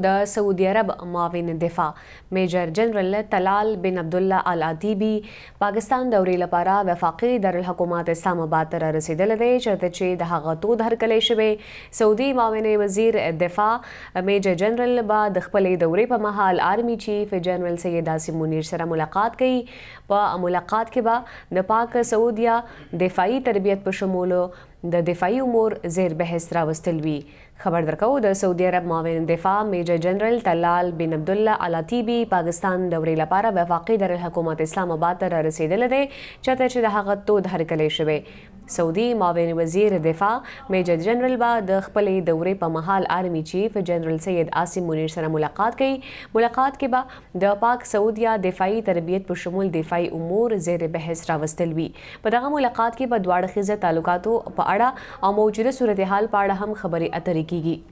د سعودي عرب معاون دفاع میجر جنرال طلال بن عبد الله العتیبی پاکستان دورې لپاره وفاقي دارالحکومت اسلام آباد ته رسیدل دی چې د هغه تود هرکلی شوی سعودي معاون وزیر دفاع میجر جنرال با د خپلې دورې په مهال آرمي چیف جنرال سید عاصم منیر سره ملاقات کړي په ملاقات کې به د پاک سعودیا دفاعي تربیت په شمول د دفاعي امور زیر بحث راوستل وی خبر درکو د سعودي عرب معاون دفاع میجر جنرال طلال بن عبد الله الاتیبي پاکستان دورې لپاره وفاقي در الحکومت اسلام آباد ته رسیدل دي چې چې د هغه تود هرکلی شوه سعودي مابین وزیر دفاع میجر جنرال با د خپلې دورې په مهال آرمي چیف جنرال سید عاصم منیر سره ملاقات کړي ملاقات کې به د پاک سعودیا دفاعي تربیت په شمول دفاعي امور زیر بحث راوستل وي په دغه ملاقات کې به دواړه خیزه تعلقاتو په اړه او موجوده صورتحال په اړه هم خبرې اترې کیږي